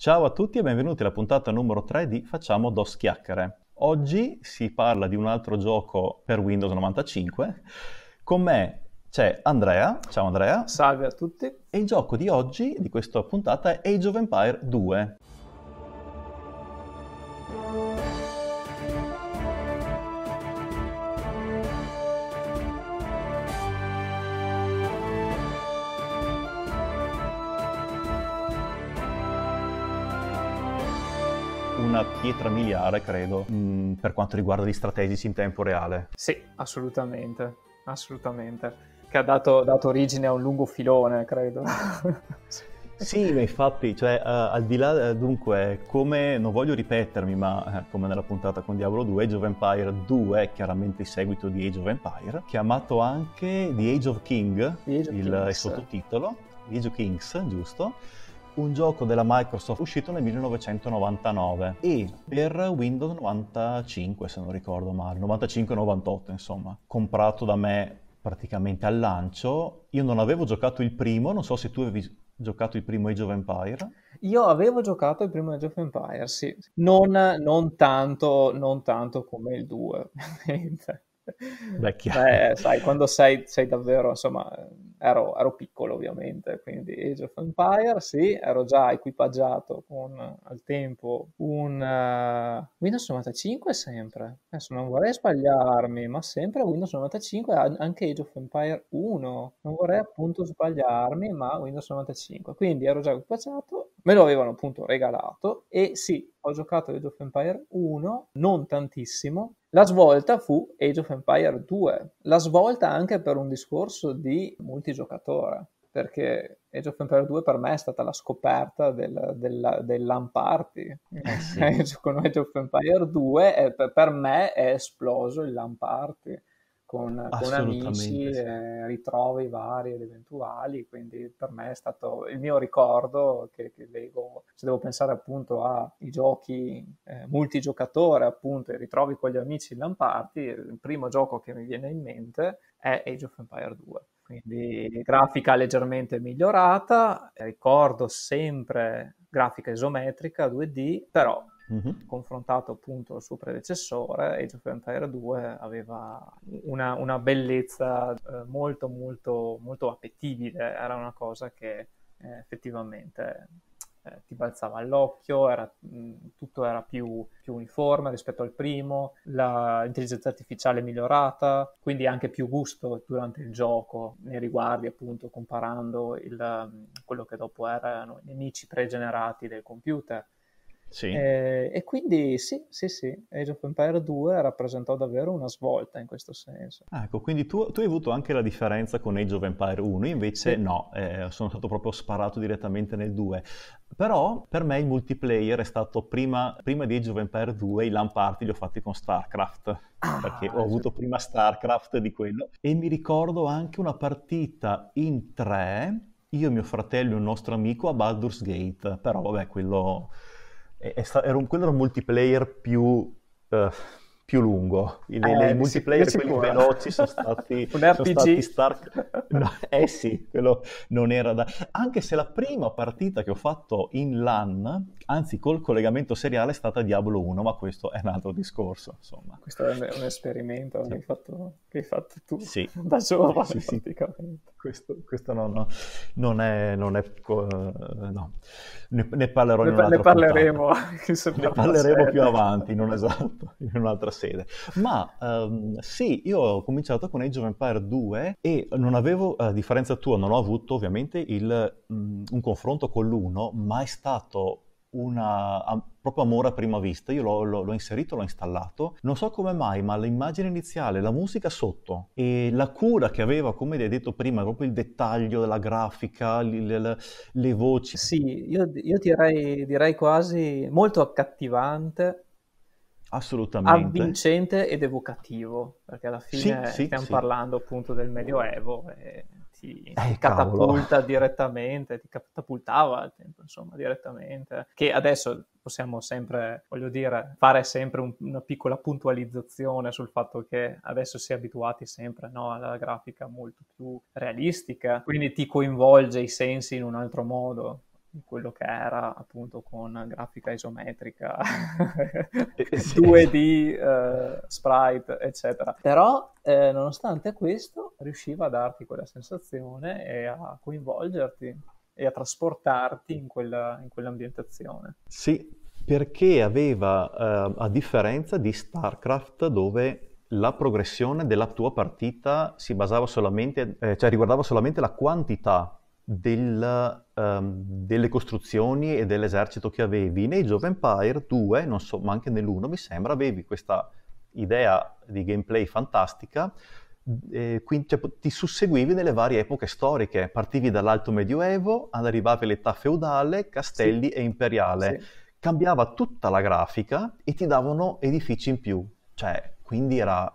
Ciao a tutti e benvenuti alla puntata numero 3 di Facciamo DOS Chiacchiere. Oggi si parla di un altro gioco per Windows 95. Con me c'è Andrea. Ciao Andrea. Salve a tutti. E il gioco di oggi, di questa puntata, è Age of Empire 2. una pietra miliare, credo, mh, mm, per quanto riguarda gli strategici in tempo reale. Sì, assolutamente, assolutamente. Che ha dato, dato origine a un lungo filone, credo. Sì, ma infatti, cioè, uh, al di là, eh, dunque, come, non voglio ripetermi, ma uh, come nella puntata con Diablo 2, Age of Empire 2 è chiaramente il seguito di Age of Empire, chiamato anche The Age of King, Age of il, il sottotitolo, Age of Kings, giusto? un gioco della Microsoft uscito nel 1999 e per Windows 95 se non ricordo male, 95-98 insomma, comprato da me praticamente al lancio. Io non avevo giocato il primo, non so se tu avevi giocato il primo Age of Empire. Io avevo giocato il primo Age of Empire, sì. Non, non tanto, non tanto come il 2, ovviamente. Beh, sai, quando sei, sei davvero, insomma, ero, ero, piccolo ovviamente, quindi Age of Empire, sì, ero già equipaggiato con al tempo un uh, Windows 95 sempre, adesso non vorrei sbagliarmi, ma sempre Windows 95, anche Age of Empire 1, non vorrei appunto sbagliarmi, ma Windows 95, quindi ero già equipaggiato me lo avevano appunto regalato e sì, ho giocato Age of Empire 1, non tantissimo. La svolta fu Age of Empire 2, la svolta anche per un discorso di multigiocatore, perché Age of Empire 2 per me è stata la scoperta del, del, del LAN party. Eh sì. Con Age of Empire 2 è, per me è esploso il LAN party con, con amici, eh, ritrovi vari ed eventuali, quindi per me è stato il mio ricordo che, che leggo, se devo pensare appunto ai giochi eh, multigiocatore, appunto, e ritrovi con gli amici in Lamparti, il primo gioco che mi viene in mente è Age of Empire 2 quindi grafica leggermente migliorata, ricordo sempre grafica isometrica 2D, però mm-hmm. confrontato appunto al suo predecessore, Age of Empire 2 aveva una, una bellezza eh, molto molto molto appetibile, era una cosa che eh, effettivamente eh, ti balzava all'occhio, era, tutto era più, più, uniforme rispetto al primo, l'intelligenza artificiale migliorata, quindi anche più gusto durante il gioco nei riguardi appunto comparando il, quello che dopo erano i nemici pregenerati del computer sì. Eh, e quindi sì, sì, sì, Age of Empire 2 rappresentò davvero una svolta in questo senso. Ah, ecco, quindi tu, tu, hai avuto anche la differenza con Age of Empire 1, invece sì. no, eh, sono stato proprio sparato direttamente nel 2. Però per me il multiplayer è stato prima, prima di Age of Empire 2, i LAN party li ho fatti con StarCraft, ah, perché ho eh, avuto prima StarCraft di quello. E mi ricordo anche una partita in 3, io, mio fratello e un nostro amico a Baldur's Gate, però vabbè, quello è, è sta- era un, quello era un multiplayer più... Uh, più lungo. I, eh, multiplayer, quelli sicuro. veloci, sono stati, Un RPG. sono stati Stark... No, eh sì, quello non era da... Anche se la prima partita che ho fatto in LAN, anzi col collegamento seriale, è stata Diablo 1, ma questo è un altro discorso, insomma. Questo è un, esperimento sì. che, hai fatto, che, hai fatto, tu sì. da giovane, sì, sì. praticamente. Questo, questo no, no, non è... Non è no. Ne, ne parlerò ne, in un'altra Ne parleremo, ne parleremo più avanti, non esatto, in un'altra sede. Ma um, sì, io ho cominciato con Age of Empire 2 e non avevo, a differenza tua, non ho avuto ovviamente il, um, un confronto con l'uno, ma è stato una a, proprio amore a prima vista. Io l'ho, l'ho, l'ho, inserito, l'ho installato. Non so come mai, ma l'immagine iniziale, la musica sotto e la cura che aveva, come hai detto prima, proprio il dettaglio della grafica, le, le, le voci. Sì, io, io direi, direi quasi molto accattivante assolutamente avvincente ed evocativo, perché alla fine sì, sì, stiamo sì. parlando appunto del Medioevo e ti eh, catapulta cavolo. direttamente, ti catapultava al tempo, insomma, direttamente. Che adesso possiamo sempre, voglio dire, fare sempre un, una piccola puntualizzazione sul fatto che adesso si è abituati sempre no, alla grafica molto più realistica, quindi ti coinvolge i sensi in un altro modo quello che era appunto con grafica isometrica, 2D, eh, eh, uh, eh, sprite, eccetera. Però, eh, nonostante questo, riusciva a darti quella sensazione e a coinvolgerti e a trasportarti in, quella, in quell'ambientazione. Sì, perché aveva, eh, a differenza di StarCraft, dove la progressione della tua partita si basava solamente, eh, cioè riguardava solamente la quantità del, um, delle costruzioni e dell'esercito che avevi. Nei Age of Empire 2, non so, ma anche nell'1 mi sembra, avevi questa idea di gameplay fantastica, eh, quindi cioè, ti susseguivi nelle varie epoche storiche, partivi dall'alto medioevo, arrivavi all'età feudale, castelli sì. e imperiale. Sì. Cambiava tutta la grafica e ti davano edifici in più. Cioè, quindi era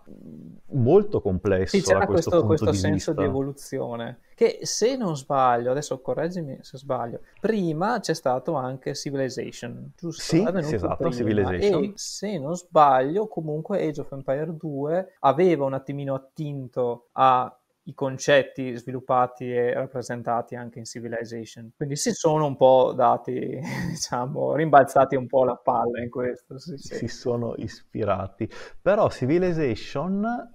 molto complesso sì, c'era questo, questo di senso vista. di evoluzione che se non sbaglio adesso correggimi se sbaglio prima c'è stato anche Civilization giusto? sì, sì esatto prima. Civilization e se non sbaglio comunque Age of Empire 2 aveva un attimino attinto a i concetti sviluppati e rappresentati anche in Civilization. Quindi si sono un po' dati, diciamo, rimbalzati un po' la palla in questo. Sì, sì. Si sono ispirati. Però Civilization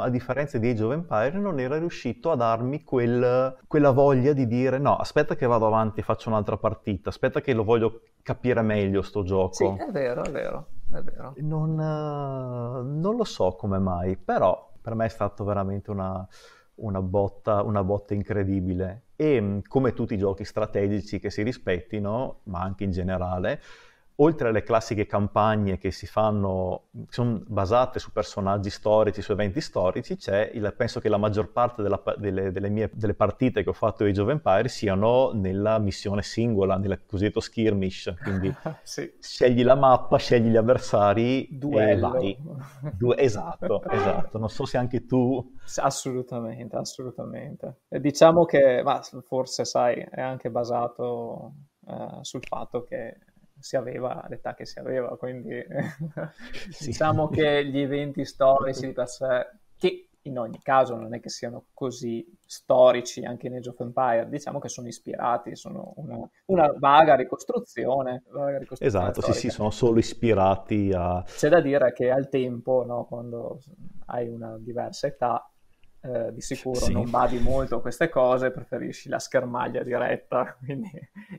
a differenza di Age of Empires, non era riuscito a darmi quel, quella voglia di dire no, aspetta che vado avanti e faccio un'altra partita, aspetta che lo voglio capire meglio sto gioco. Sì, è vero, è vero, è vero. Non, non lo so come mai, però per me è stato veramente una, una botta, una botta incredibile. E mm, come tutti i giochi strategici che si rispettino, ma anche in generale, oltre alle classiche campagne che si fanno, che sono basate su personaggi storici, su eventi storici, c'è il, penso che la maggior parte della, delle, delle, mie, delle, partite che ho fatto di Age Empire siano nella missione singola, nel cosiddetto skirmish, quindi sì. scegli la mappa, scegli gli avversari Duello. e vai. Du- esatto, esatto. Non so se anche tu... Assolutamente, assolutamente. E diciamo che, ma, forse sai, è anche basato... Uh, sul fatto che si aveva l'età che si aveva, quindi sì. diciamo che gli eventi storici di per sé, che in ogni caso non è che siano così storici anche in Age of Empire, diciamo che sono ispirati, sono una, una vaga, ricostruzione, vaga ricostruzione. esatto, storica. sì, sì, sono solo ispirati a... C'è da dire che al tempo, no, quando hai una diversa età, eh, di sicuro sì. non badi molto a queste cose, preferisci la schermaglia diretta, quindi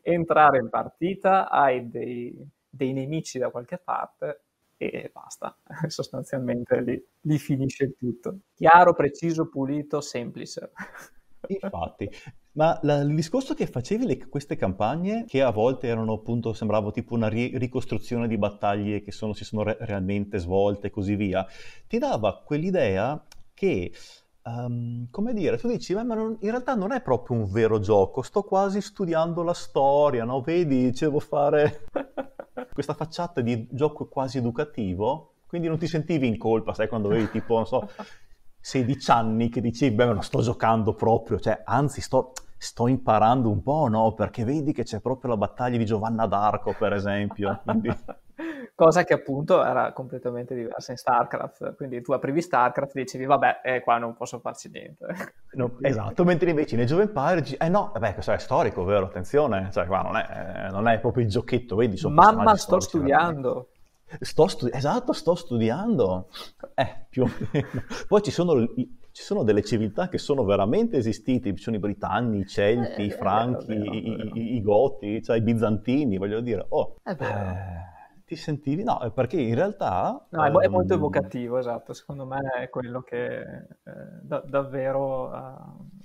entrare in partita, hai dei, dei nemici da qualche parte e basta, sostanzialmente lì, lì finisce il tutto. Chiaro, preciso, pulito, semplice. Infatti, ma la, il discorso che facevi le, queste campagne, che a volte erano appunto, sembrava tipo una ri- ricostruzione di battaglie che sono, si sono re- realmente svolte e così via, ti dava quell'idea che um, come dire, tu dici, ma non, in realtà non è proprio un vero gioco, sto quasi studiando la storia, no? Vedi, devo fare questa facciata di gioco quasi educativo, quindi non ti sentivi in colpa, sai, quando avevi tipo, non so, 16 anni che dici, beh, ma non sto giocando proprio, cioè, anzi, sto sto imparando un po', no? Perché vedi che c'è proprio la battaglia di Giovanna d'Arco, per esempio. Quindi... cosa che appunto era completamente diversa in StarCraft. Quindi tu aprivi StarCraft e dicevi, vabbè, eh, qua non posso farci niente. No, esatto, mentre invece nei Age of Empires, eh no, beh, questo è storico, vero? Attenzione, cioè qua non è, eh, non è proprio il giochetto, vedi? Sono Mamma, sto studiando. Veramente. Sto stu- esatto, sto studiando. Eh, più o meno. Poi ci sono, ci sono, delle civiltà che sono veramente esistite, ci sono i britanni, i celti, eh, i franchi, vero, i, i, i, goti, cioè i bizantini, voglio dire. Oh, è vero. Eh ti sentivi? No, perché in realtà... No, ehm... è molto ehm, evocativo, esatto, secondo me è quello che eh, da- davvero eh,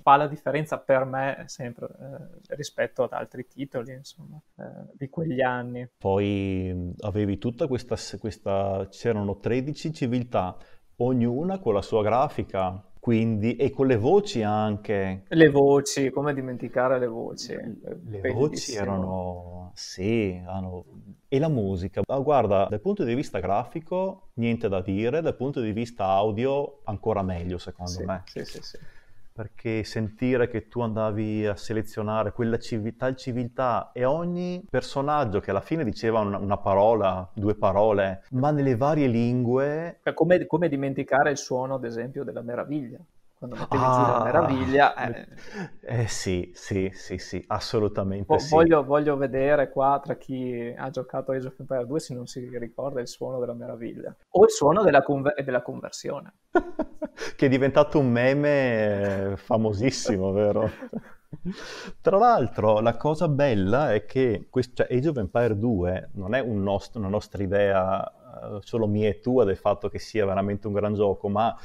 fa la differenza per me sempre eh, rispetto ad altri titoli, insomma, eh, di quegli anni. Poi mm, avevi tutta questa, questa... c'erano 13 civiltà, ognuna con la sua grafica, quindi, e con le voci anche. Le voci, come dimenticare le voci? Le, le voci erano, sì, hanno e la musica, ah, guarda, dal punto di vista grafico niente da dire, dal punto di vista audio ancora meglio secondo sì, me. Sì, sì, sì. Perché sentire che tu andavi a selezionare quella civiltà, civiltà e ogni personaggio che alla fine diceva una, una parola, due parole, ma nelle varie lingue... Cioè, come, come dimenticare il suono, ad esempio, della meraviglia quando mettevi ah, giù la meraviglia. Eh. eh, sì, sì, sì, sì, assolutamente o, sì. Voglio, voglio, vedere qua tra chi ha giocato Age of Empires 2 se non si ricorda il suono della meraviglia o il suono della, conver- della conversione. che è diventato un meme eh, famosissimo, vero? Tra l'altro, la cosa bella è che questo, cioè, Age of Empires 2 non è un nost- una nostra idea eh, solo mia e tua del fatto che sia veramente un gran gioco, ma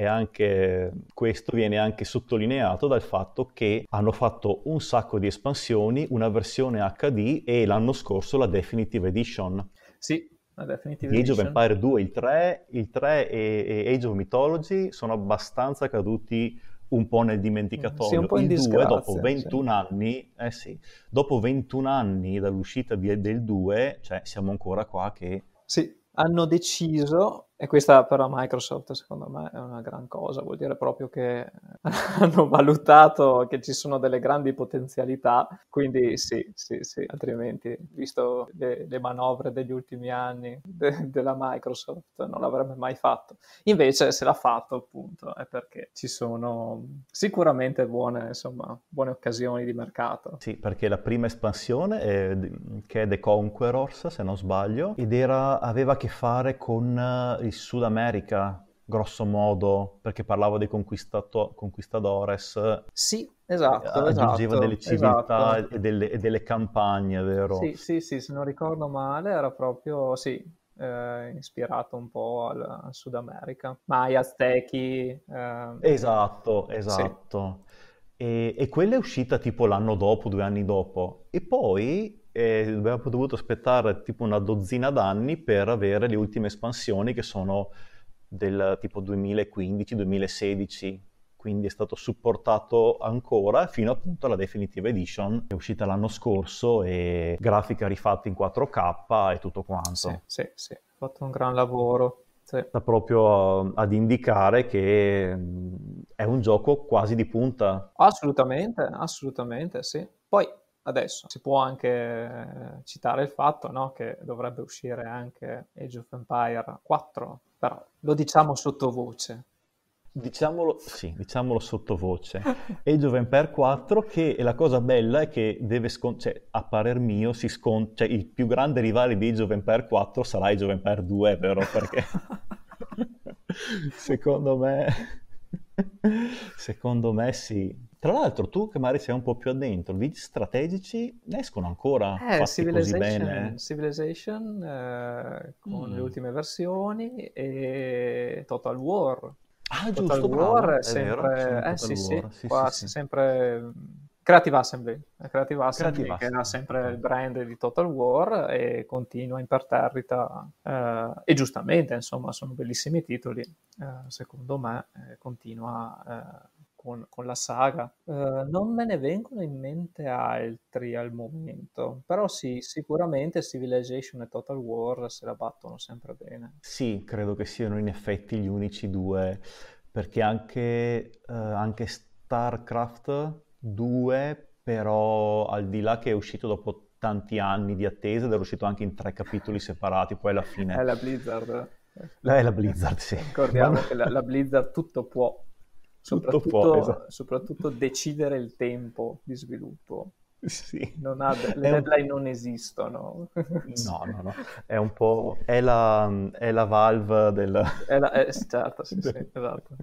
e anche questo viene anche sottolineato dal fatto che hanno fatto un sacco di espansioni, una versione HD e l'anno scorso la Definitive Edition. Sì, la Definitive Age Edition. Age of Empire 2, il 3, il 3 e, e, Age of Mythology sono abbastanza caduti un po' nel dimenticatoio. Sì, un po in il 2 dopo 21 sì. anni, eh sì, dopo 21 anni dall'uscita di, del 2, cioè siamo ancora qua che... Sì, hanno deciso e questa per la Microsoft secondo me è una gran cosa, vuol dire proprio che hanno valutato che ci sono delle grandi potenzialità, quindi sì, sì, sì, altrimenti visto le, le manovre degli ultimi anni de, della Microsoft non l'avrebbe mai fatto. Invece se l'ha fatto appunto è perché ci sono sicuramente buone, insomma, buone occasioni di mercato. Sì, perché la prima espansione è, che è The Conquerors se non sbaglio ed era, aveva a che fare con eh, di Sud America, grosso modo, perché parlavo dei conquistadores. Sì, esatto. Eh, aggiungeva esatto, delle esatto. civiltà esatto. e, delle, e, delle, campagne, vero? Sì, sì, sì, se non ricordo male era proprio, sì, eh, ispirato un po' al, al Sud America. Mai Aztechi... Eh... Esatto, esatto. Sì. E, e quella è uscita tipo l'anno dopo, due anni dopo. E poi e abbiamo dovuto aspettare tipo una dozzina d'anni per avere le ultime espansioni che sono del tipo 2015-2016, quindi è stato supportato ancora fino appunto alla Definitive Edition che è uscita l'anno scorso e grafica rifatta in 4K e tutto quanto. Sì, sì, sì, ha fatto un gran lavoro. Sì. Sta proprio eh, ad indicare che mm, è un gioco quasi di punta. Assolutamente, assolutamente, sì. Poi adesso. Si può anche eh, citare il fatto no, che dovrebbe uscire anche Age of Empire 4, però lo diciamo sottovoce. Diciamolo, sì, diciamolo sottovoce. Age of Empire 4 che la cosa bella è che deve scon- cioè, a parer mio si scon- cioè, il più grande rivale di Age of Empire 4 sarà Age of Empire 2, vero? Perché secondo me secondo me sì, tra l'altro, tu che magari sei un po' più addentro, i video strategici escono ancora eh, Civilization, eh? Civilization eh, con mm. le ultime versioni e Total War. Ah, Total giusto, War è sempre, è eh, sì, War. Sì, qua sì, sì. sempre mm, Creative Assembly, Creative Assembly Creative che Assembly. ha sempre il brand di Total War e continua imperterrita eh, e giustamente, insomma, sono bellissimi titoli, eh, secondo me, eh, continua con, con la saga. Eh, non me ne vengono in mente altri al momento, però sì, sicuramente Civilization e Total War se la battono sempre bene. Sì, credo che siano in effetti gli unici due, perché anche, eh, anche StarCraft 2, però al di là che è uscito dopo tanti anni di attesa ed era uscito anche in tre capitoli separati, poi alla fine... È la Blizzard. è la Blizzard, sì. Ricordiamo che la, la, Blizzard tutto può soprattutto, esatto. soprattutto decidere il tempo di sviluppo. Sì. Non ha, le deadline un... non esistono. No, no, no. È un po'... È la, è la valve del... È la, è, eh, certo, sì, sì, esatto.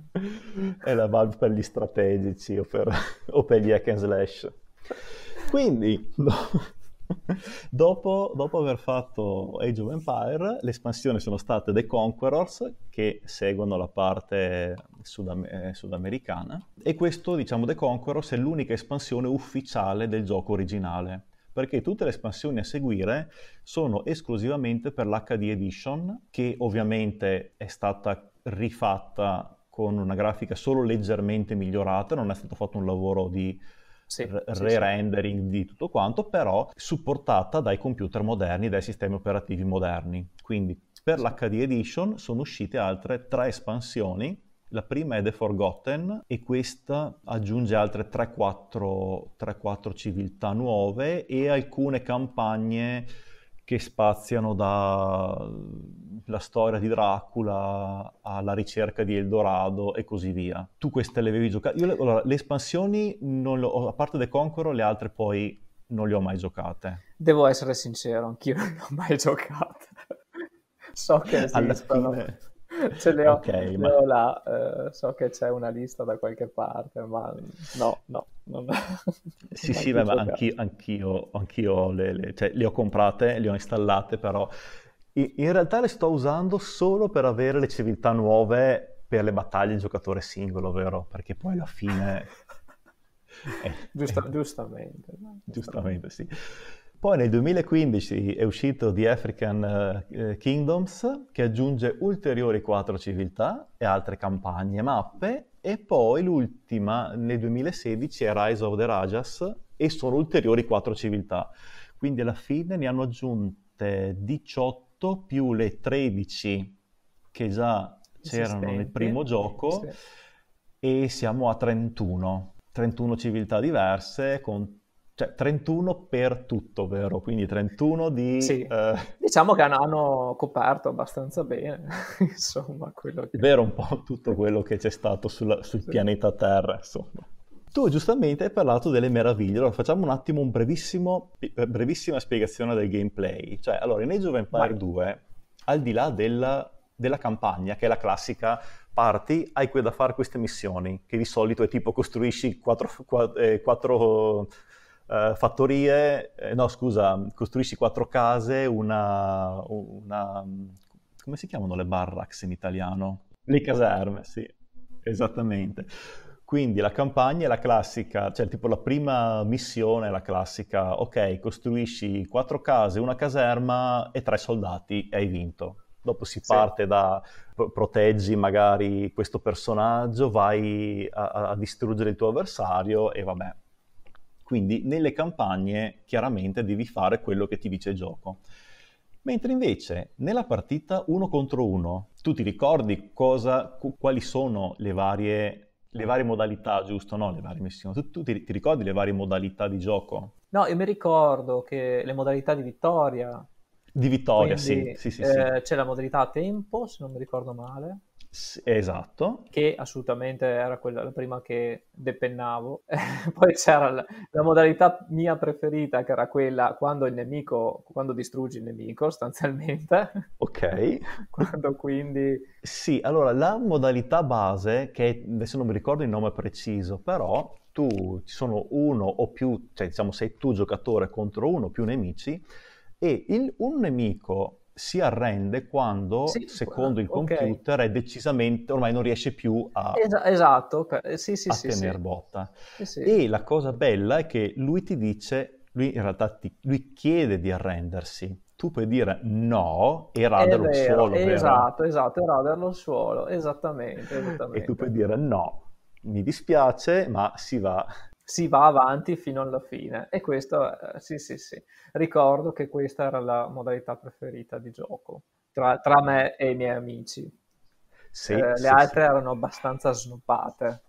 È la valve per gli strategici o per, o per gli hack and slash. Quindi, no. dopo, dopo, aver fatto Age of Empire, le espansioni sono state The Conquerors, che seguono la parte sudam- eh, sudamericana, e questo, diciamo, The Conquerors è l'unica espansione ufficiale del gioco originale perché tutte le espansioni a seguire sono esclusivamente per l'HD Edition, che ovviamente è stata rifatta con una grafica solo leggermente migliorata, non è stato fatto un lavoro di sì, re-rendering sì, sì. di tutto quanto, però supportata dai computer moderni, dai sistemi operativi moderni. Quindi per l'HD Edition sono uscite altre tre espansioni. La prima è The Forgotten e questa aggiunge altre 3-4 civiltà nuove e alcune campagne che spaziano da la storia di Dracula alla ricerca di Eldorado e così via. Tu queste le avevi giocate? Io le, allora, le espansioni, ho, a parte The Conqueror, le altre poi non le ho mai giocate. Devo essere sincero, anch'io non le ho mai giocate. so che esistono. Alla fine ce le ho, okay, le ma... ho là, eh, so che c'è una lista da qualche parte, ma no, no. Non... sì, sì, ma anch'io, anch'io, anch'io le, le, cioè, le, ho comprate, le ho installate, però in realtà le sto usando solo per avere le civiltà nuove per le battaglie di giocatore singolo, vero? Perché poi alla fine... è, Giusta, è... Giustamente. Giustamente, sì. Poi nel 2015 è uscito The African eh, Kingdoms che aggiunge ulteriori quattro civiltà e altre campagne mappe e poi l'ultima nel 2016 è Rise of the Rajas e sono ulteriori quattro civiltà. Quindi alla fine ne hanno aggiunte 18 8 più le 13 che già c'erano nel primo gioco e siamo a 31. 31 civiltà diverse con cioè 31 per tutto, vero? Quindi 31 di... Sì. Eh... Diciamo che hanno coperto abbastanza bene, insomma, quello che... Vero un po' tutto quello che c'è stato sulla, sul sì. pianeta Terra, insomma. Tu giustamente hai parlato delle meraviglie, allora facciamo un attimo una eh, brevissima spiegazione del gameplay. Cioè, allora, in Age of Empire 2, al di là della, della campagna, che è la classica parti, hai da fare queste missioni, che di solito è tipo costruisci quattro, quattro, eh, quattro eh, fattorie, eh, no scusa, costruisci quattro case, una, una, come si chiamano le barracks in italiano? Le caserme, sì, esattamente. Quindi la campagna è la classica, cioè tipo la prima missione è la classica, ok, costruisci quattro case, una caserma e tre soldati e hai vinto. Dopo si sì. parte da proteggi magari questo personaggio, vai a, a distruggere il tuo avversario e vabbè. Quindi nelle campagne chiaramente devi fare quello che ti dice il gioco. Mentre invece nella partita uno contro uno, tu ti ricordi cosa, quali sono le varie le varie modalità, giusto? No, le varie missioni. Tu, tu ti, ti, ricordi le varie modalità di gioco? No, io mi ricordo che le modalità di vittoria. Di vittoria, quindi, sì. Sì, sì, eh, sì. C'è la modalità a tempo, se non mi ricordo male esatto. Che assolutamente era quella la prima che depennavo. Poi c'era la, la, modalità mia preferita, che era quella quando il nemico, quando distruggi il nemico, sostanzialmente. Ok. quando quindi... Sì, allora la modalità base, che adesso non mi ricordo il nome preciso, però tu ci sono uno o più, cioè diciamo sei tu giocatore contro uno o più nemici, e il, un nemico si arrende quando, sì, secondo il computer, okay. è decisamente, ormai non riesce più a, es- esatto, okay. Eh, sì, sì, a tenere botta. E la cosa bella è che lui ti dice, lui in realtà ti, lui chiede di arrendersi, tu puoi dire no e raderlo al suolo. Esatto, vero? esatto, esatto e raderlo al suolo, esattamente, esattamente. E tu puoi dire no, mi dispiace, ma si va si va avanti fino alla fine. E questo, eh, sì, sì, sì. Ricordo che questa era la modalità preferita di gioco tra, tra me e i miei amici. Sì, eh, le altre sì. erano abbastanza snoopate.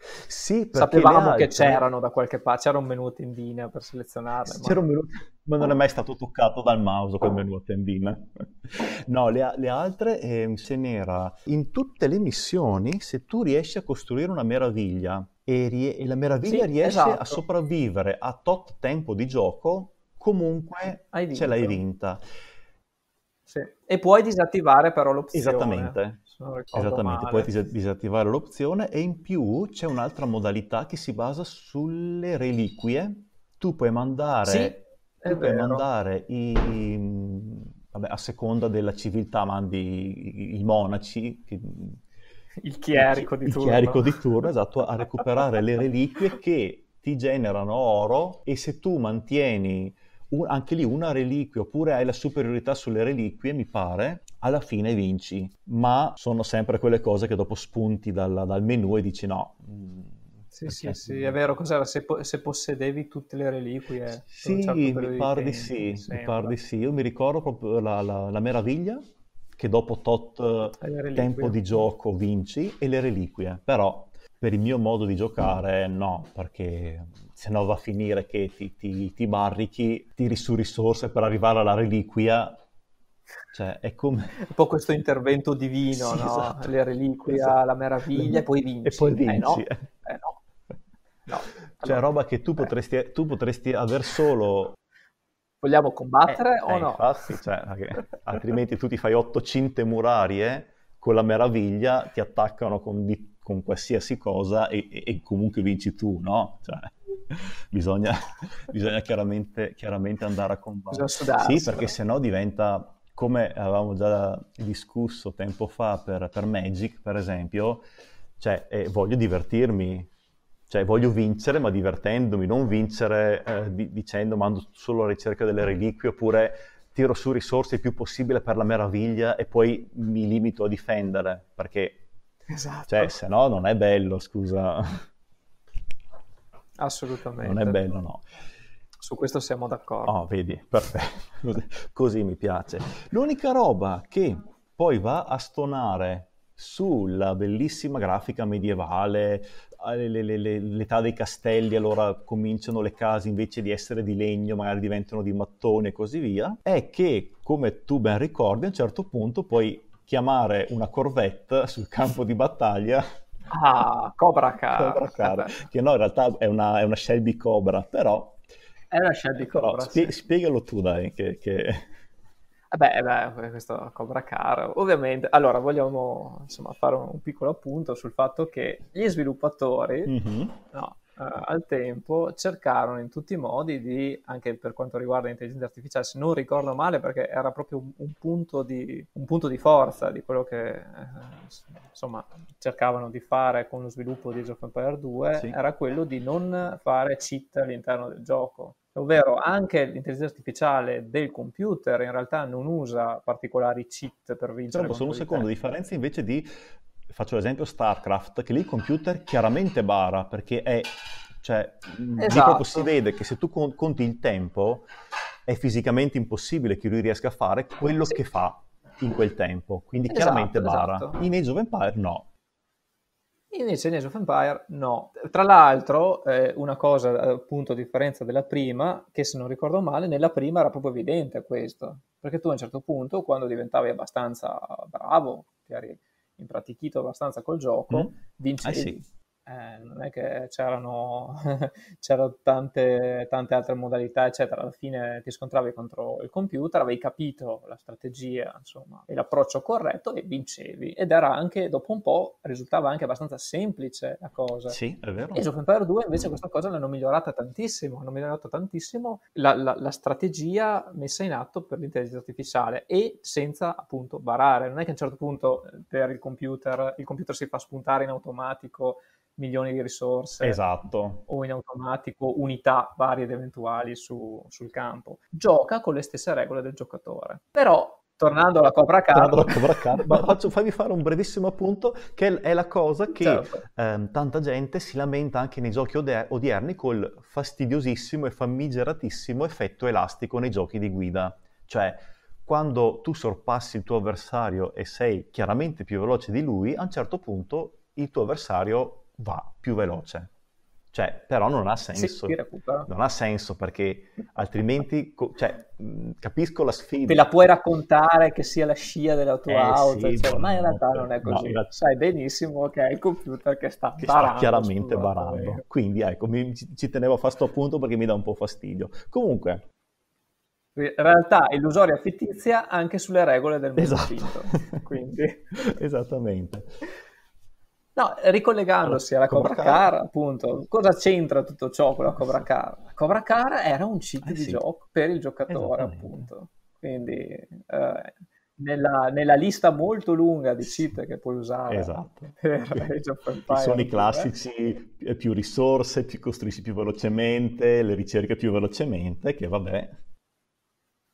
Sì, Sapevamo altre... che c'erano da qualche parte, c'era un menu a tendina per selezionarle. Ma... Menu... ma... non è mai stato toccato dal mouse quel menu a tendina. No, le, le altre eh, ce n'era in tutte le missioni, se tu riesci a costruire una meraviglia e, rie- e la meraviglia sì, riesce esatto. a sopravvivere a tot tempo di gioco, comunque ce l'hai vinta. Sì. E puoi disattivare però l'opzione. Esattamente. Esattamente, male. puoi dis- disattivare l'opzione e in più c'è un'altra modalità che si basa sulle reliquie. Tu puoi mandare, sì, tu puoi mandare i, i, vabbè, a seconda della civiltà, mandi i, i monaci, che, il chierico di il turno. Il chierico di turno, esatto, a recuperare le reliquie che ti generano oro e se tu mantieni un, anche lì una reliquia oppure hai la superiorità sulle reliquie, mi pare, alla fine vinci. Ma sono sempre quelle cose che dopo spunti dal, dal menu e dici no. Mm, sì, sì, sì, è vero, cos'era? Se, po- se, possedevi tutte le reliquie. Sì, certo mi pare di sì, mi di sì. Io mi ricordo proprio la, la, la meraviglia che dopo tot eh, tempo di gioco vinci e le reliquie, però per il mio modo di giocare no, perché se no va a finire che ti, ti, ti barrichi, tiri su risorse per arrivare alla reliquia cioè, è come... Un po' questo intervento divino, sì, no? esatto, Le reliquie, esatto. la meraviglia, e poi vinci. E poi eh, vinci. Eh no. Eh no. no. Allora, cioè, roba che tu potresti, eh. tu potresti aver solo vogliamo eh, combattere eh, o eh, no? Infatti, cioè, altrimenti tu ti fai otto cinte murarie eh, con la meraviglia, ti attaccano con, di, con qualsiasi cosa e, e, e, comunque vinci tu, no? Cioè, bisogna, bisogna chiaramente, chiaramente, andare a combattere. Sì, perché sennò diventa, come avevamo già discusso tempo fa per, per Magic, per esempio, cioè eh, voglio divertirmi, cioè voglio vincere ma divertendomi, non vincere eh, di- dicendo mando solo la ricerca delle reliquie oppure tiro su risorse il più possibile per la meraviglia e poi mi limito a difendere perché esatto. cioè, se no non è bello, scusa. Assolutamente. Non è bello, no. Su questo siamo d'accordo. Oh, vedi, perfetto. Così mi piace. L'unica roba che poi va a stonare sulla bellissima grafica medievale, eh, l'età dei castelli, allora cominciano le case invece di essere di legno, magari diventano di mattone e così via, è che, come tu ben ricordi, a un certo punto puoi chiamare una corvette sul campo di battaglia Ah, Cobra Car. Cobra Car che no, in realtà è una, è una Shelby Cobra, però... È una Shelby Cobra. Però, sì. spie- spiegalo tu, dai, che... che... Eh beh, eh beh, questo Cobra Caro, ovviamente, allora vogliamo insomma, fare un piccolo appunto sul fatto che gli sviluppatori mm-hmm. no, eh, al tempo cercarono in tutti i modi di, anche per quanto riguarda l'intelligenza artificiale, se non ricordo male perché era proprio un, un, punto, di, un punto, di, forza di quello che eh, insomma, cercavano di fare con lo sviluppo di Age of Empire 2, sì. era quello di non fare cheat all'interno del gioco ovvero anche l'intelligenza artificiale del computer in realtà non usa particolari cheat per vincere. Però, diciamo, solo un secondo, tempo. differenza invece di, faccio l'esempio, StarCraft, che lì il computer chiaramente bara perché è, cioè, esatto. si vede che se tu conti il tempo è fisicamente impossibile che lui riesca a fare quello sì. che fa in quel tempo, quindi esatto, chiaramente bara. Esatto. In Age of Empire no, Invece in Age of Empire no. Tra l'altro, eh, una cosa eh, appunto a differenza della prima, che se non ricordo male, nella prima era proprio evidente questo, perché tu a un certo punto, quando diventavi abbastanza bravo, ti eri impratichito abbastanza col gioco, mm. vincevi, ah, sì eh, non è che c'erano, c'erano tante, tante, altre modalità, eccetera. Alla fine ti scontravi contro il computer, avevi capito la strategia, insomma, e l'approccio corretto e vincevi. Ed era anche, dopo un po', risultava anche abbastanza semplice la cosa. Sì, è vero. E Age of Empire 2 invece questa cosa l'hanno migliorata tantissimo, hanno migliorato tantissimo la, la, la strategia messa in atto per l'intelligenza artificiale e senza appunto barare. Non è che a un certo punto eh, per il computer, il computer si fa spuntare in automatico milioni di risorse esatto. o in automatico unità varie ed eventuali su, sul campo. Gioca con le stesse regole del giocatore. Però tornando alla Cobra Card, alla Cobra Card ma faccio, fammi fare un brevissimo appunto che è la cosa che certo. ehm, tanta gente si lamenta anche nei giochi odier- odierni col fastidiosissimo e famigeratissimo effetto elastico nei giochi di guida. Cioè, quando tu sorpassi il tuo avversario e sei chiaramente più veloce di lui, a un certo punto il tuo avversario va più veloce. Cioè, però non ha senso. Sì, non ha senso perché altrimenti, co- cioè, capisco la sfida. Te la puoi raccontare che sia la scia della tua eh, auto, sì, cioè, ma in realtà non è così. No, Sai benissimo che è il computer che sta, che barando, sta chiaramente barando. Quindi ecco, mi, ci, ci tenevo a fare questo punto perché mi dà un po' fastidio. Comunque, realtà illusoria fittizia anche sulle regole del mondo esatto. Quindi... Esattamente. No, ricollegandosi alla Cobra, Cobra Car, Car, appunto, cosa c'entra tutto ciò con la Cobra Car? La Cobra Car era un cheat eh, di sì. gioco per il giocatore, appunto. Quindi eh, nella, nella, lista molto lunga di cheat che puoi usare esatto. per sono i eh. classici, eh. più risorse, più costruisci più velocemente, le ricerche più velocemente, che vabbè.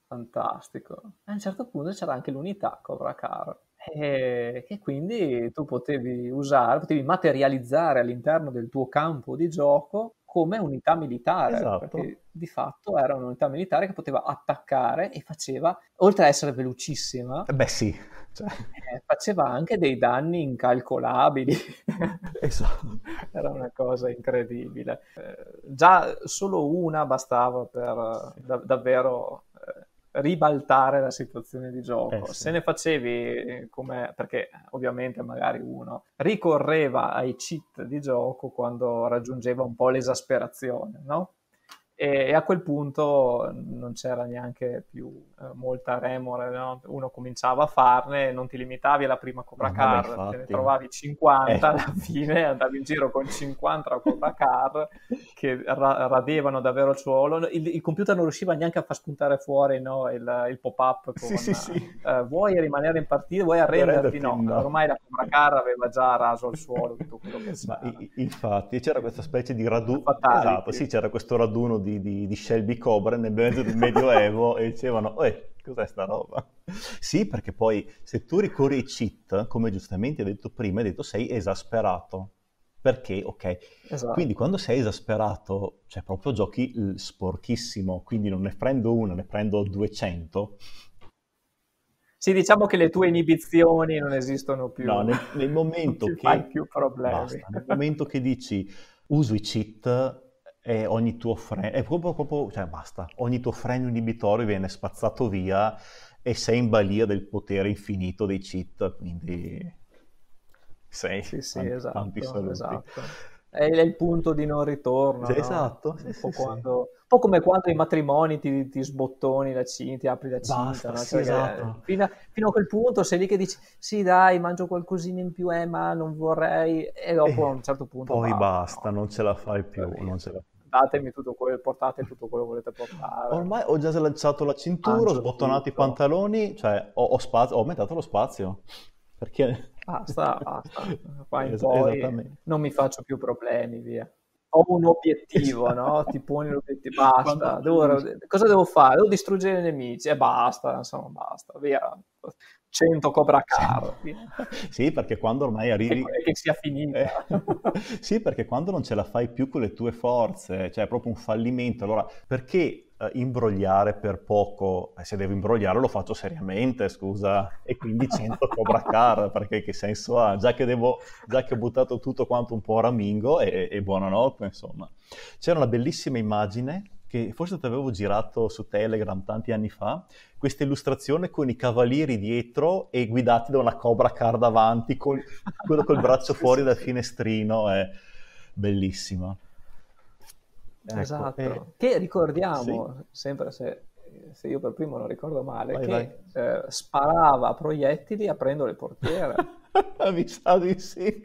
Fantastico. A un certo punto c'era anche l'unità Cobra Car e quindi tu potevi usare, potevi materializzare all'interno del tuo campo di gioco come unità militare, esatto. perché di fatto era un'unità militare che poteva attaccare e faceva, oltre a essere velocissima, eh beh sì, cioè... Eh, faceva anche dei danni incalcolabili. esatto. Era una cosa incredibile. Eh, già solo una bastava per da- davvero ribaltare la situazione di gioco. Eh, sì. Se ne facevi come, perché ovviamente magari uno ricorreva ai cheat di gioco quando raggiungeva un po' l'esasperazione, no? e, a quel punto non c'era neanche più eh, molta remore, no? uno cominciava a farne, non ti limitavi alla prima Cobra ah, Car, te ne trovavi 50 eh. alla fine, andavi in giro con 50 Cobra Car che ra- radevano davvero il suolo, il, il, computer non riusciva neanche a far spuntare fuori no? il, il, pop-up con sì, sì, sì. Eh, vuoi rimanere in partita, vuoi arrenderti, no, ormai la Cobra Car aveva già raso il suolo, tutto quello che Ma, i, Infatti c'era questa specie di raduno, esatto, sì, c'era questo raduno di, di, di Shelby Cobra nel Medioevo e dicevano, eh, cos'è sta roba? Sì, perché poi se tu ricorri ai cheat, come giustamente hai detto prima, hai detto sei esasperato. Perché, ok, esatto. quindi quando sei esasperato, cioè proprio giochi sporchissimo, quindi non ne prendo una, ne prendo 200. Sì, diciamo che le tue inibizioni non esistono più. No, nel, nel momento non che... Non più problemi. Basta, nel momento che dici uso i cheat, e ogni tuo freno, è proprio, proprio, cioè basta, ogni tuo freno inibitorio viene spazzato via e sei in balia del potere infinito dei cheat, quindi sei sì, sì, tanti, esatto, tanti saluti. Esatto. È il punto di non ritorno. Sì, no? Esatto. Sì, un, po sì, quando... un, po come quando i matrimoni ti, ti sbottoni la cinta, ti apri la cinta. No? Cioè esatto. fino, a, fino, a, quel punto sei lì che dici sì dai mangio qualcosina in più eh, ma non vorrei e dopo e eh, a un certo punto... Poi va, basta, no? non ce la fai più, non ce la fai portatemi tutto quello, portate tutto quello che volete portare. Ormai ho già slanciato la cintura, ho sbottonato i pantaloni, cioè ho, ho, spazio, ho aumentato lo spazio. Perché... Basta, basta. Qua es- non mi faccio più problemi, via ho un obiettivo, esatto. no? Ti poni l'obiettivo, basta. Devo, cosa devo fare? Devo distruggere i nemici e basta, insomma, basta, via. 100 Cobra Car. sì, perché quando ormai arrivi... Che, che sia finita. Eh, sì, perché quando non ce la fai più con le tue forze, cioè è proprio un fallimento. Allora, perché eh, imbrogliare per poco? Eh, se devo imbrogliare lo faccio seriamente, scusa. E quindi 100 Cobra Car, perché che senso ha? Già che, devo, già che ho buttato tutto quanto un po' a ramingo e, e buonanotte, insomma. C'era una bellissima immagine che forse ti avevo girato su Telegram tanti anni fa, questa illustrazione con i cavalieri dietro e guidati da una cobra car davanti, col, quello col braccio fuori dal finestrino, è bellissima. Ecco, esatto, ecco, eh, e... che ricordiamo, sì. sempre se se io per primo non ricordo male, vai, che vai. Eh, sparava proiettili aprendo le portiere. Mi sa di sì.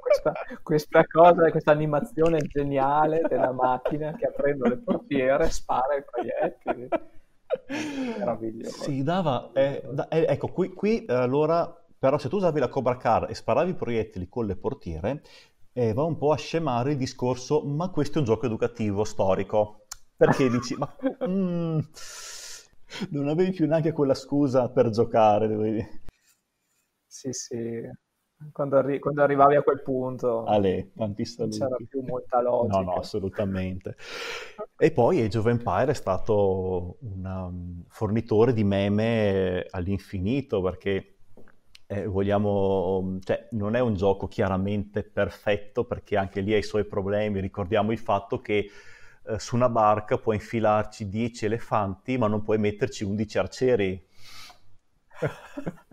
Questa, questa, cosa, questa animazione geniale della macchina che aprendo le portiere spara i proiettili. Meraviglioso. Si dava, eh, da, eh, ecco, qui, qui eh, allora però se tu usavi la Cobra Car e sparavi i proiettili con le portiere, eh, va un po' a scemare il discorso, ma questo è un gioco educativo storico perché dici, ma... Mm, non avevi più neanche quella scusa per giocare, dovevi... Sì, sì, quando, arri- quando, arrivavi a quel punto Ale, tanti non c'era più molta logica. No, no, assolutamente. e poi Age of Empire è stato un um, fornitore di meme all'infinito perché eh, vogliamo, cioè, non è un gioco chiaramente perfetto perché anche lì ha i suoi problemi. Ricordiamo il fatto che eh, su una barca puoi infilarci 10 elefanti, ma non puoi metterci 11 arcieri.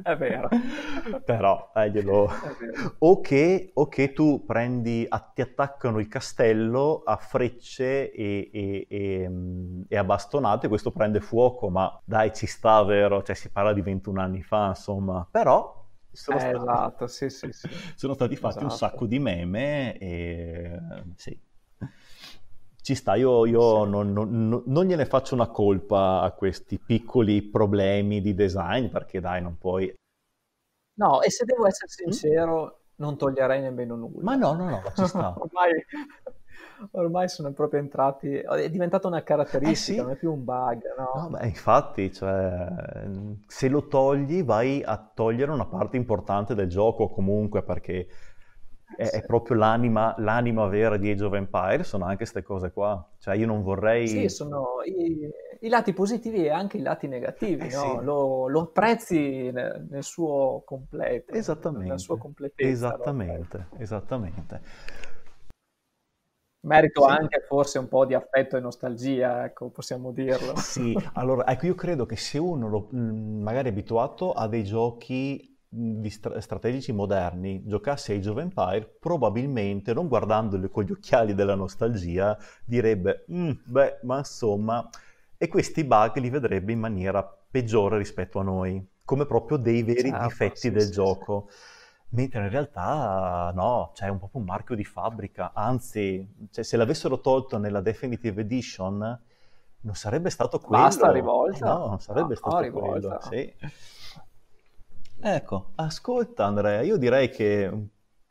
È vero. Però, daglielo. Eh, o, che, o che tu prendi, a, ti attaccano il castello a frecce e, e, e, mm, e, a bastonate, questo prende fuoco, ma dai, ci sta, vero? Cioè, si parla di 21 anni fa, insomma. Però... Sono, eh, stati, esatto, sì, sì, sì. sono stati fatti esatto. un sacco di meme e sì, ci sta, io, io sì. non, non, non, gliene faccio una colpa a questi piccoli problemi di design, perché dai, non puoi... No, e se devo essere mm? sincero, mm. non toglierei nemmeno nulla. Ma no, no, no, ci sta. ormai, ormai, sono proprio entrati, è diventata una caratteristica, eh sì. non è più un bug. No, no beh, infatti, cioè, se lo togli vai a togliere una parte importante del gioco comunque, perché è, è proprio l'anima, l'anima, vera di Age of Empire, sono anche queste cose qua. Cioè io non vorrei... Sì, sono i, i lati positivi e anche i lati negativi, eh, no? sì. lo, lo, apprezzi nel, nel, suo completo. Esattamente. Nella sua completezza. Esattamente, esattamente. Merito sì. anche forse un po' di affetto e nostalgia, ecco, possiamo dirlo. Sì, allora, ecco, io credo che se uno lo, mm, magari è abituato a dei giochi stra- strategici moderni giocasse Age of Empire, probabilmente, non guardandolo con gli occhiali della nostalgia, direbbe, mm, beh, ma insomma, e questi bug li vedrebbe in maniera peggiore rispetto a noi, come proprio dei veri certo, difetti sì, del sì, gioco. Sì. Mentre in realtà no, c'è cioè un po' un marchio di fabbrica, anzi, cioè, se l'avessero tolto nella Definitive Edition non sarebbe stato quello. Basta rivolta? Eh no, non sarebbe no, stato no, quello, rivolta. sì. Ecco, ascolta Andrea, io direi che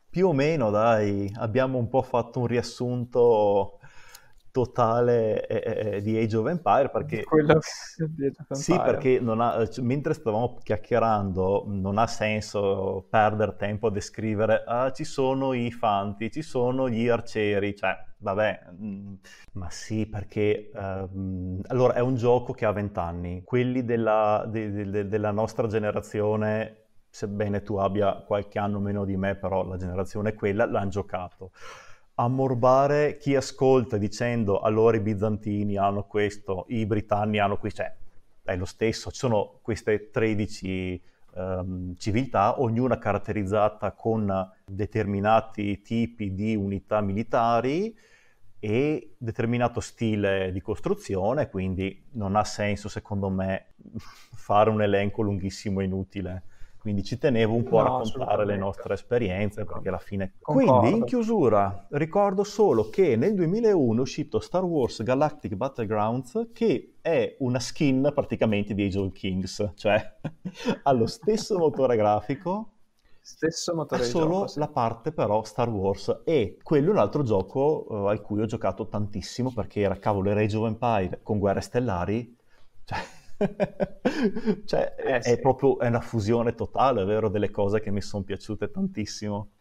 più o meno, dai, abbiamo un po' fatto un riassunto totale eh, eh, eh di Age of Empire perché quello sì perché ha, cioè, mentre stavamo chiacchierando non ha senso perdere tempo a descrivere ah, ci sono i fanti ci sono gli arcieri cioè vabbè mm, ma sì perché uh, allora è un gioco che ha vent'anni quelli della, de, de, de, della nostra generazione sebbene tu abbia qualche anno meno di me, però la generazione è quella, l'hanno giocato. Ammorbare chi ascolta dicendo allora i bizantini hanno questo, i britanni hanno questo, cioè è lo stesso, ci sono queste 13 um, ehm, civiltà, ognuna caratterizzata con determinati tipi di unità militari e determinato stile di costruzione, quindi non ha senso secondo me fare un elenco lunghissimo e inutile. Quindi ci tenevo un po' no, a raccontare le nostre esperienze perché alla fine... Concordo. Quindi in chiusura ricordo solo che nel 2001 è uscito Star Wars Galactic Battlegrounds che è una skin praticamente di Age of Kings, cioè ha lo stesso motore grafico, stesso motore solo gioco, sì. la parte però Star Wars e quello è un altro gioco uh, al cui ho giocato tantissimo perché era cavolo Age of Empire con Guerre Stellari cioè cioè, eh, è, sì. proprio è una fusione totale, è vero, delle cose che mi sono piaciute tantissimo.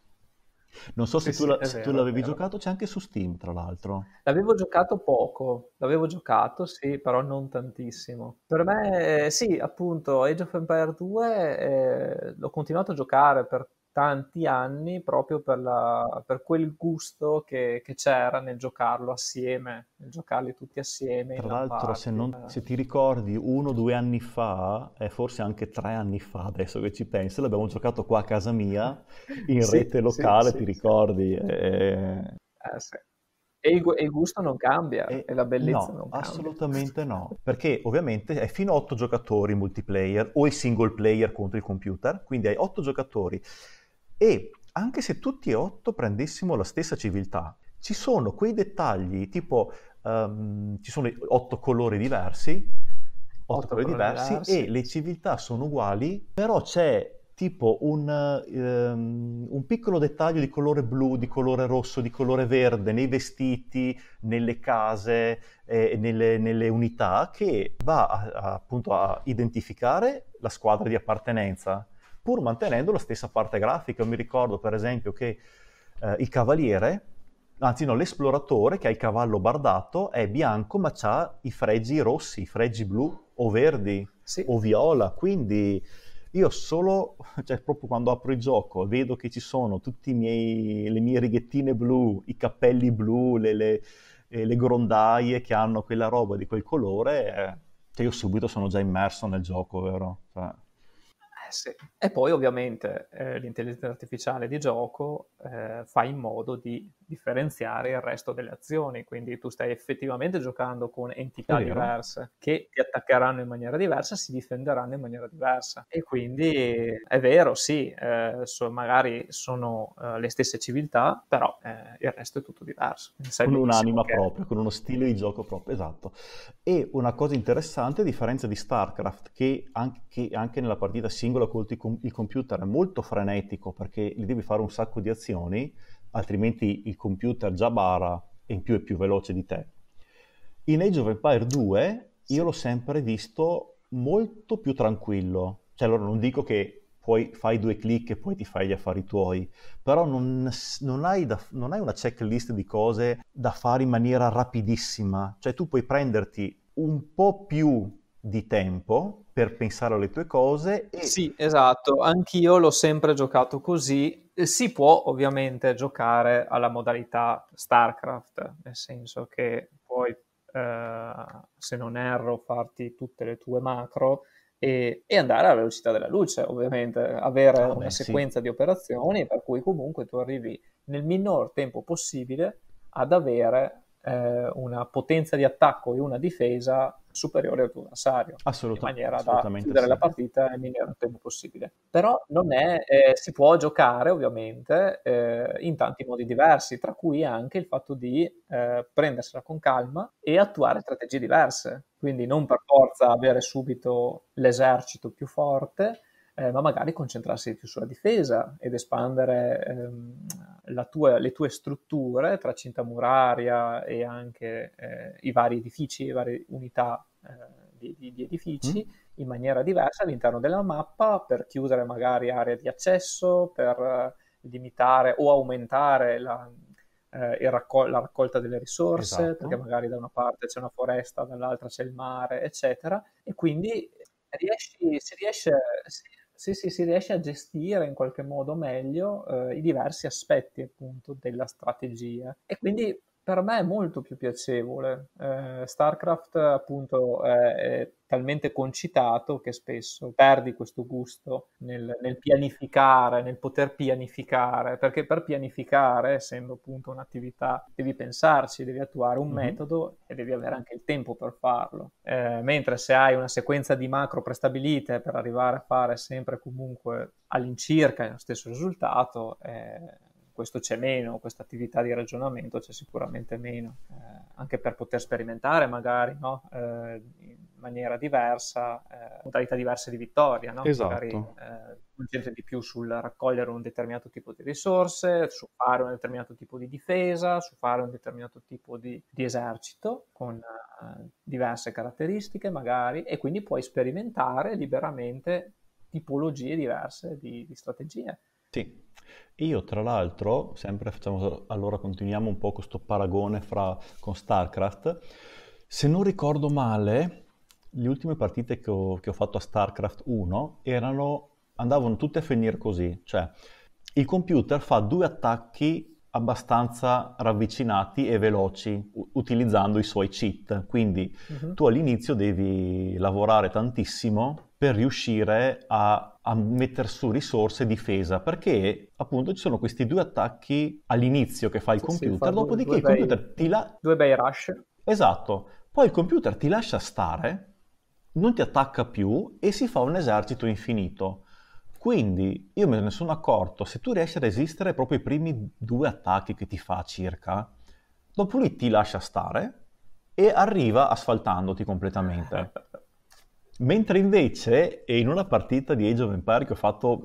Non so se, sì, tu, la, se vero, tu, l'avevi giocato, c'è anche su Steam, tra l'altro. L'avevo giocato poco, l'avevo giocato, sì, però non tantissimo. Per me, sì, appunto, Age of Empire 2 eh, l'ho continuato a giocare per tanti anni proprio per, la, per quel gusto che, che, c'era nel giocarlo assieme, nel giocarli tutti assieme. Tra l'altro, se, non, se, ti ricordi, uno o due anni fa, e forse anche tre anni fa, adesso che ci penso, l'abbiamo giocato qua a casa mia, in sì, rete locale, sì, ti sì, ricordi? E... Eh, sì. E il, gusto non cambia e, e la bellezza no, non cambia. Assolutamente no, perché ovviamente è fino a otto giocatori multiplayer o il single player contro il computer, quindi hai otto giocatori. E anche se tutti e otto prendessimo la stessa civiltà, ci sono quei dettagli tipo um, ci sono otto colori diversi, otto, otto colori, diversi, diversi, e le civiltà sono uguali, però c'è tipo un, um, un, piccolo dettaglio di colore blu, di colore rosso, di colore verde nei vestiti, nelle case, eh, nelle, nelle, unità che va a, a, appunto a identificare la squadra di appartenenza pur mantenendo la stessa parte grafica. Mi ricordo per esempio che eh, il cavaliere, anzi no, l'esploratore che ha il cavallo bardato è bianco ma ha i fregi rossi, i fregi blu o verdi sì. o viola, quindi io solo, cioè proprio quando apro il gioco e vedo che ci sono tutte le mie righettine blu, i cappelli blu, le, le, eh, le, grondaie che hanno quella roba di quel colore, eh, io subito sono già immerso nel gioco, vero? Cioè... Eh, sì. E poi ovviamente eh, l'intelligenza artificiale di gioco eh, fa in modo di differenziare il resto delle azioni, quindi tu stai effettivamente giocando con entità diverse che ti attaccheranno in maniera diversa, si difenderanno in maniera diversa e quindi è vero, sì, eh, so, magari sono eh, le stesse civiltà, però eh, il resto è tutto diverso. Con un'anima che... propria, con uno stile di gioco proprio, esatto. E una cosa interessante, a differenza di StarCraft, che anche, anche nella partita singola con il computer è molto frenetico perché gli devi fare un sacco di azioni, altrimenti il computer già bara e in più è più veloce di te. In Age of Empire 2 io l'ho sempre visto molto più tranquillo, cioè allora non dico che poi fai due clic e poi ti fai gli affari tuoi, però non, non, hai da, non, hai una checklist di cose da fare in maniera rapidissima, cioè tu puoi prenderti un po' più di tempo per pensare alle tue cose. E... Sì, esatto, anch'io l'ho sempre giocato così eh, si può ovviamente giocare alla modalità StarCraft, nel senso che puoi, eh, se non erro, farti tutte le tue macro e, e andare alla velocità della luce, ovviamente, avere ah, beh, una sequenza sì. di operazioni per cui comunque tu arrivi nel minor tempo possibile ad avere eh, una potenza di attacco e una difesa superiore al tuo avversario in maniera da chiudere sì. la partita e migliorare tempo possibile però non è eh, si può giocare ovviamente eh, in tanti modi diversi tra cui anche il fatto di eh, prendersela con calma e attuare strategie diverse quindi non per forza avere subito l'esercito più forte eh, ma magari concentrarsi più sulla difesa ed espandere ehm, tua, le tue strutture tra cinta muraria e anche eh, i vari edifici, le varie unità eh, di, di, di, edifici. Mm. In maniera diversa all'interno della mappa per chiudere magari aree di accesso, per eh, limitare o aumentare la, eh, raccol- la raccolta delle risorse, esatto. perché magari da una parte c'è una foresta, dall'altra c'è il mare, eccetera. E quindi eh, riesci, si riesce, si sì, sì, si riesce a gestire in qualche modo meglio eh, i diversi aspetti appunto della strategia e quindi per me è molto più piacevole. Eh, StarCraft appunto è, è, talmente concitato che spesso perdi questo gusto nel, nel, pianificare, nel poter pianificare, perché per pianificare, essendo appunto un'attività, devi pensarci, devi attuare un mm-hmm. metodo e devi avere anche il tempo per farlo. Eh, mentre se hai una sequenza di macro prestabilite per arrivare a fare sempre comunque all'incirca lo stesso risultato, eh, questo c'è meno, questa attività di ragionamento c'è sicuramente meno, eh, anche per poter sperimentare magari no? eh, in maniera diversa, eh, modalità diverse di vittoria, no? esatto. magari eh, concentra di più sul raccogliere un determinato tipo di risorse, su fare un determinato tipo di difesa, su fare un determinato tipo di, di esercito con eh, diverse caratteristiche magari e quindi puoi sperimentare liberamente tipologie diverse di, di strategie. Sì. Io tra l'altro, sempre facciamo, allora continuiamo un po' questo paragone fra, con StarCraft, se non ricordo male, le ultime partite che ho, che ho fatto a StarCraft 1 erano, andavano tutte a finire così, cioè il computer fa due attacchi abbastanza ravvicinati e veloci u- utilizzando i suoi cheat, quindi uh-huh. tu all'inizio devi lavorare tantissimo per riuscire a, a mettere su risorse difesa perché appunto ci sono questi due attacchi all'inizio che fa il computer, sì, dopodiché due, il bei, computer ti la... Due bei rush. Esatto, poi il computer ti lascia stare, non ti attacca più e si fa un esercito infinito. Quindi io me ne sono accorto, se tu riesci a resistere proprio i primi due attacchi che ti fa circa, dopo lì ti lascia stare e arriva asfaltandoti completamente. Mentre invece in una partita di Age of Empires che ho fatto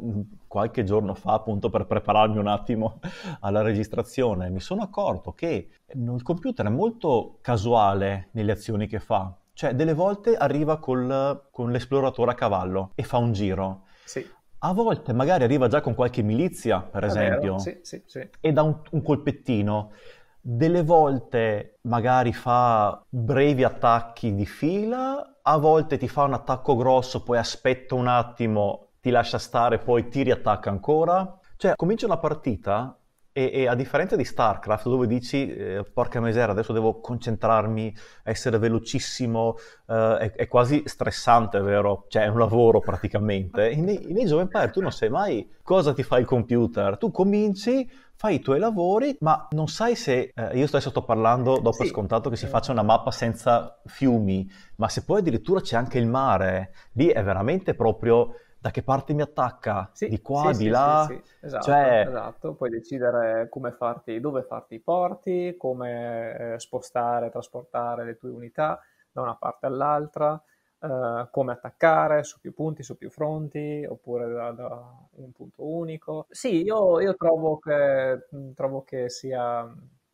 qualche giorno fa appunto per prepararmi un attimo alla registrazione, mi sono accorto che il computer è molto casuale nelle azioni che fa. Cioè, delle volte arriva col, con l'esploratore a cavallo e fa un giro. Sì. A volte magari arriva già con qualche milizia, per esempio, sì, sì, sì. e dà un, un colpettino delle volte magari fa brevi attacchi di fila, a volte ti fa un attacco grosso, poi aspetta un attimo, ti lascia stare, poi ti riattacca ancora. Cioè, comincia una partita e, e, a differenza di StarCraft, dove dici eh, porca misera, adesso devo concentrarmi, essere velocissimo, eh, è, è, quasi stressante, vero? Cioè è un lavoro praticamente. In, in Age of Empire tu non sai mai cosa ti fa il computer. Tu cominci, fai i tuoi lavori, ma non sai se eh, io stesso sto parlando dopo sì. scontato che si faccia una mappa senza fiumi, ma se poi addirittura c'è anche il mare, lì è veramente proprio da che parte mi attacca, sì, di qua, sì, di là. Sì, esatto, cioè... esatto, puoi decidere come farti, dove farti i porti, come eh, spostare, trasportare le tue unità da una parte all'altra, eh, come attaccare su più punti, su più fronti, oppure da, da un punto unico. Sì, io, io trovo, che, mm, trovo che sia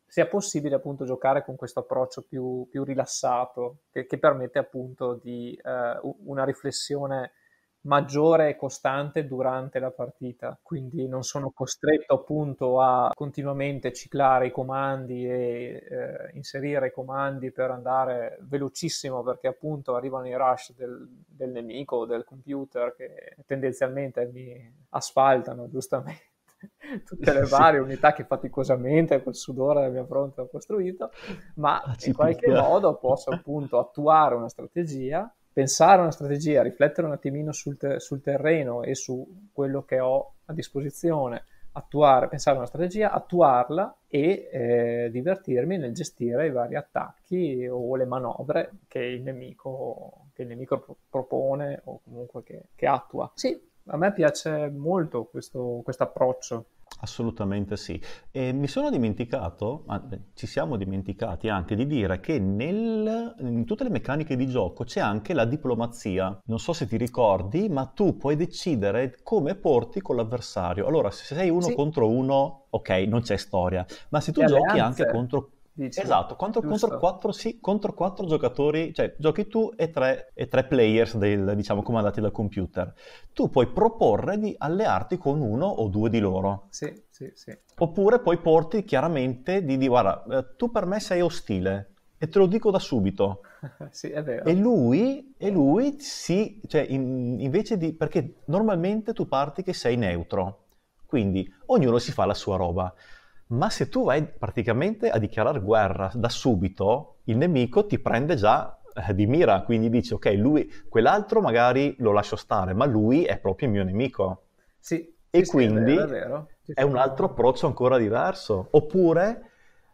sia possibile appunto giocare con questo approccio più, più rilassato che, che, permette appunto di eh, una riflessione maggiore e costante durante la partita, quindi non sono costretto appunto a continuamente ciclare i comandi e eh, inserire i comandi per andare velocissimo perché appunto arrivano i rush del, del nemico o del computer che tendenzialmente mi asfaltano giustamente tutte le varie unità che faticosamente col sudore della mia fronte ho costruito, ma ah, in qualche modo posso appunto attuare una strategia pensare a una strategia, riflettere un attimino sul, te- sul, terreno e su quello che ho a disposizione, attuare, pensare a una strategia, attuarla e eh, divertirmi nel gestire i vari attacchi o le manovre che il nemico, che il nemico pro- propone o comunque che, che attua. Sì, a me piace molto questo approccio. Assolutamente sì. E mi sono dimenticato, ci siamo dimenticati anche di dire che nel, in tutte le meccaniche di gioco c'è anche la diplomazia. Non so se ti ricordi, ma tu puoi decidere come porti con l'avversario. Allora, se sei uno sì. contro uno, ok, non c'è storia, ma se tu e giochi alleanze. anche contro Dici, esatto, contro, contro, 4, sì, contro 4 giocatori, cioè giochi tu e 3, e 3 players del, diciamo, comandati dal computer. Tu puoi proporre di allearti con uno o due di loro. Sì, sì, sì. Oppure puoi porti chiaramente di, di guarda, eh, tu per me sei ostile e te lo dico da subito. sì, è vero. E lui, e lui sì, cioè in, invece di... perché normalmente tu parti che sei neutro, quindi ognuno si fa la sua roba. Ma se tu vai praticamente a dichiarare guerra da subito, il nemico ti prende già eh, di mira, quindi dici ok, lui, quell'altro magari lo lascio stare, ma lui è proprio il mio nemico. Sì. E sì, quindi è, vero, è, è un altro approccio ancora diverso. Oppure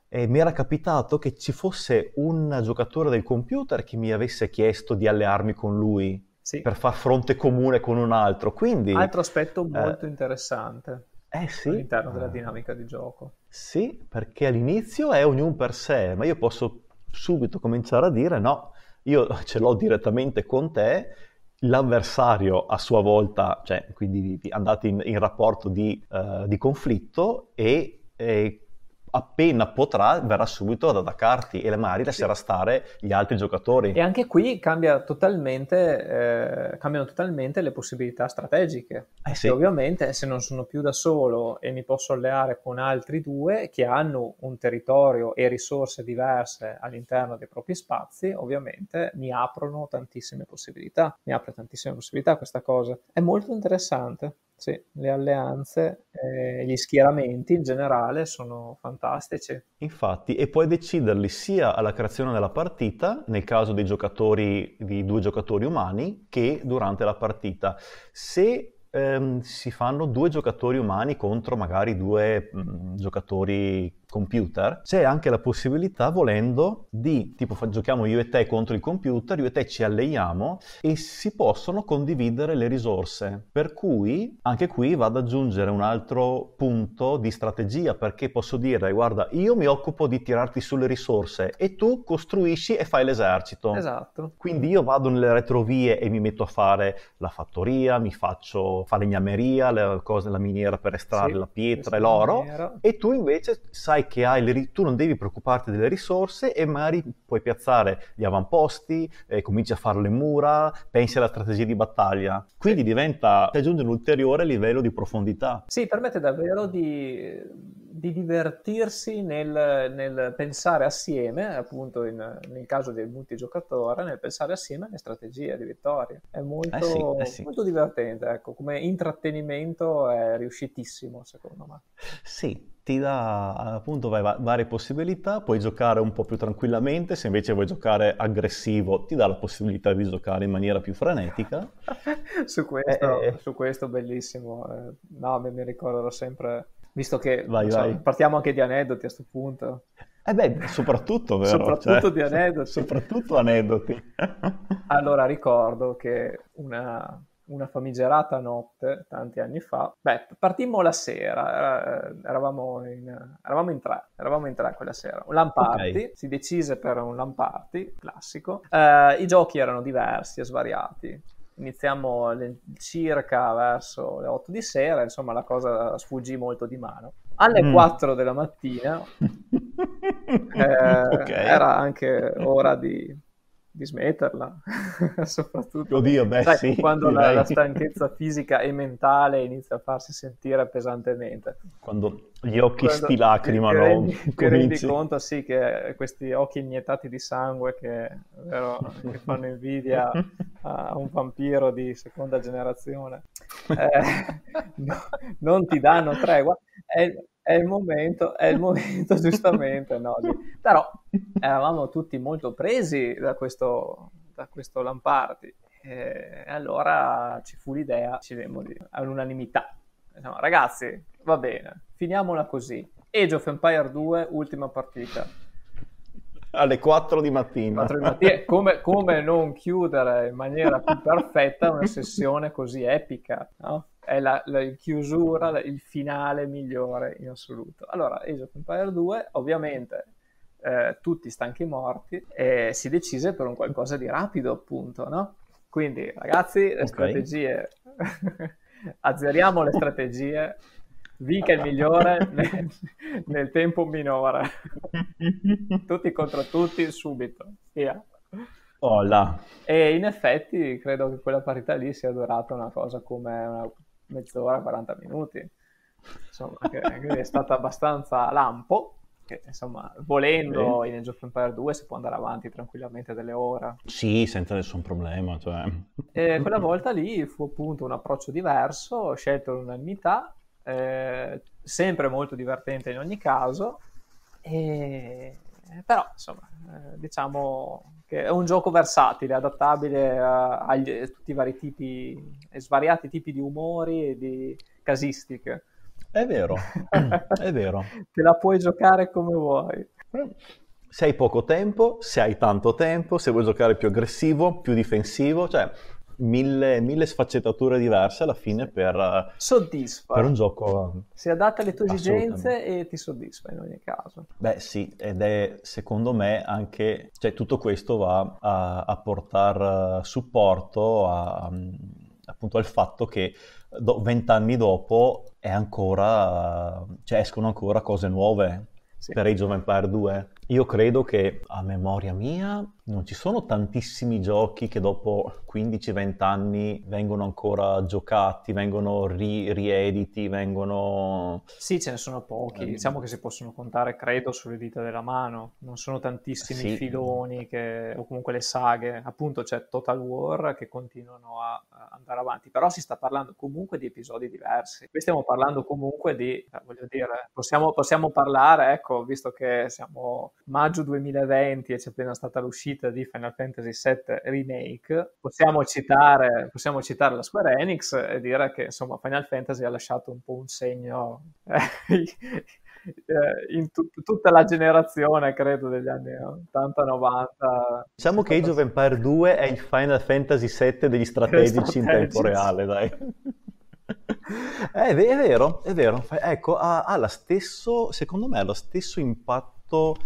eh, mi era capitato che ci fosse un giocatore del computer che mi avesse chiesto di allearmi con lui sì. per far fronte comune con un altro. Quindi, altro aspetto eh, molto eh, interessante eh sì, all'interno della ah. dinamica di gioco. Sì, perché all'inizio è ognuno per sé, ma io posso subito cominciare a dire no, io ce l'ho direttamente con te, l'avversario a sua volta, cioè quindi andate in, in rapporto di, uh, di conflitto e, e appena potrà verrà subito ad attaccarti e la Mari lascerà stare gli altri giocatori. E anche qui cambia totalmente, eh, cambiano totalmente le possibilità strategiche. Eh sì. Ovviamente se non sono più da solo e mi posso alleare con altri due che hanno un territorio e risorse diverse all'interno dei propri spazi, ovviamente mi aprono tantissime possibilità. Mi apre tantissime possibilità questa cosa. È molto interessante. Sì, le alleanze, eh, gli schieramenti in generale sono fantastici. Infatti, e puoi deciderli sia alla creazione della partita, nel caso dei giocatori, di due giocatori umani, che durante la partita. Se ehm, si fanno due giocatori umani contro magari due mh, giocatori computer, c'è anche la possibilità, volendo, di tipo giochiamo io e te contro il computer, io e te ci alleiamo e si possono condividere le risorse. Per cui anche qui vado ad aggiungere un altro punto di strategia perché posso dire guarda io mi occupo di tirarti sulle risorse e tu costruisci e fai l'esercito. Esatto. Quindi io vado nelle retrovie e mi metto a fare la fattoria, mi faccio falegnameria, la, cosa, la miniera per estrarre sì, la pietra e l'oro e tu invece sai sai che hai le, tu non devi preoccuparti delle risorse e magari puoi piazzare gli avamposti, eh, cominci a fare le mura, pensi alla strategia di battaglia. Quindi diventa, ti aggiunge un ulteriore livello di profondità. Sì, permette davvero di di divertirsi nel, nel, pensare assieme, appunto in, nel caso del multigiocatore, nel pensare assieme alle strategie di vittoria. È molto, eh sì, eh sì. molto divertente, ecco, come intrattenimento è riuscitissimo secondo me. Sì, ti dà appunto vai, varie possibilità, puoi giocare un po' più tranquillamente, se invece vuoi giocare aggressivo ti dà la possibilità di giocare in maniera più frenetica. su, eh, questo, eh, su questo bellissimo, eh, no, mi ricorderò sempre visto che vai, so, partiamo anche di aneddoti a questo punto. Eh beh, soprattutto, vero? soprattutto cioè, di aneddoti. Soprattutto aneddoti. allora, ricordo che una, una, famigerata notte, tanti anni fa, beh, partimmo la sera, eravamo in, eravamo in tre, eravamo in tre quella sera. Un lamparty, okay. si decise per un lamparty classico. Eh, I giochi erano diversi e svariati iniziamo circa verso le 8 di sera, insomma la cosa sfuggì molto di mano. Alle mm. 4 della mattina eh, okay. era anche ora di di smetterla, soprattutto Oddio, beh, sai, sì, quando la, la, stanchezza fisica e mentale inizia a farsi sentire pesantemente. Quando gli occhi quando sti lacrimano. Ti rendi, rendi conto, sì, che questi occhi iniettati di sangue che, vero, che fanno invidia a un vampiro di seconda generazione eh, no, non ti danno tregua. È, eh, è il momento, è il momento giustamente, no? Però eravamo tutti molto presi da questo, da questo Lampardi e allora ci fu l'idea, ci vemmo lì, all'unanimità. No, diciamo, ragazzi, va bene, finiamola così. Age of Empire 2, ultima partita. Alle 4 di mattina. 4 di mattina. Come, come, non chiudere in maniera più perfetta una sessione così epica, no? è la, la chiusura, la, il finale migliore in assoluto. Allora, Age of Empire 2, ovviamente eh, tutti stanchi morti, e si decise per un qualcosa di rapido, appunto, no? Quindi, ragazzi, le okay. strategie, azzeriamo le strategie, Vic il migliore nel, nel tempo minore. tutti contro tutti, subito, via. Hola. E in effetti credo che quella parità lì sia durata una cosa come una mezz'ora, 40 minuti, insomma, che, quindi è stato abbastanza lampo. Che, insomma, volendo okay. in Age of Empire 2 si può andare avanti tranquillamente delle ore. Sì, senza nessun problema. Cioè... E quella volta lì fu appunto un approccio diverso, ho scelto l'unanimità, eh, sempre molto divertente in ogni caso, e... però insomma, eh, diciamo è un gioco versatile, adattabile a, a, a tutti i vari tipi, e svariati tipi di umori e di casistiche. È vero, è vero. Te la puoi giocare come vuoi. Mm. Se hai poco tempo, se hai tanto tempo, se vuoi giocare più aggressivo, più difensivo, cioè mille, mille sfaccettature diverse alla fine per, eh, soddisfa. per un gioco. Si adatta alle tue esigenze e ti soddisfa in ogni caso. Beh sì, ed è secondo me anche, cioè tutto questo va a, a portare eh, supporto a, mm, appunto al fatto che eh, vent'anni do, dopo è ancora, cioè escono ancora cose nuove sì. per Age of Empire 2. Io credo che, a memoria mia, non ci sono tantissimi giochi che dopo 15-20 anni vengono ancora giocati, vengono ri- riediti, vengono... Sì, ce ne sono pochi, ehm. diciamo che si possono contare, credo, sulle dita della mano. Non sono tantissimi sì. filoni che... o comunque le saghe. Appunto c'è Total War che continuano a andare avanti, però si sta parlando comunque di episodi diversi. Qui stiamo parlando comunque di, eh, voglio dire, possiamo, possiamo parlare, ecco, visto che siamo maggio 2020 e c'è appena stata l'uscita uscita di Final Fantasy VII Remake, possiamo citare, possiamo citare la Square Enix e dire che insomma Final Fantasy ha lasciato un po' un segno eh, eh, in tut- tutta la generazione, credo, degli anni 80-90. Diciamo che Age of Empire 2 è il Final Fantasy VII degli strategici in tempo reale, dai. Eh, è, vero, è vero. Ecco, ha, ha lo stesso, secondo me, ha lo stesso impatto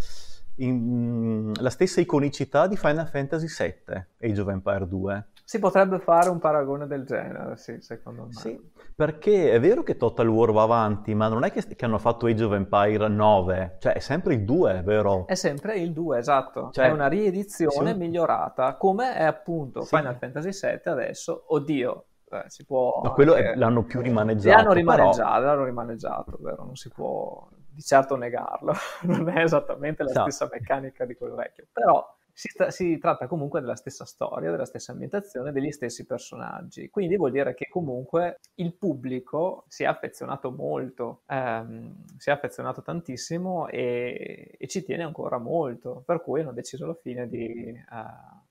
in, mm, la stessa iconicità di Final Fantasy VII, e Age of Empire 2. Si potrebbe fare un paragone del genere, sì, secondo me. Sì, perché è vero che Total War va avanti, ma non è che, che hanno fatto Age of Empire 9, cioè è sempre il 2, vero? È sempre il 2, esatto. Cioè, è una riedizione sì. migliorata, come è appunto sì. Final Fantasy VII adesso. Oddio, eh, si può... Ma quello anche... è, l'hanno più rimaneggiato. L'hanno rimaneggiato, però... l'hanno rimaneggiato, vero? Non si può di certo negarlo, non è esattamente la no. stessa meccanica di quello vecchio, però si, sta, si, tratta comunque della stessa storia, della stessa ambientazione, degli stessi personaggi, quindi vuol dire che comunque il pubblico si è affezionato molto, ehm, si è affezionato tantissimo e, e, ci tiene ancora molto, per cui hanno deciso alla fine di, eh,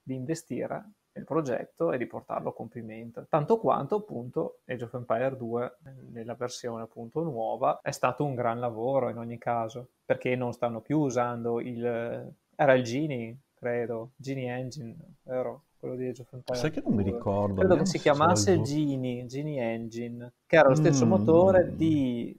di investire il progetto e di portarlo a compimento, tanto quanto appunto Age of Empire 2 nella versione appunto nuova è stato un gran lavoro in ogni caso, perché non stanno più usando il... era il Genie, credo, Genie Engine, vero? quello di Age of Empire. Sai che non mi ricordo. Credo che si chiamasse Genie, Genie Engine, che era lo stesso mm. motore di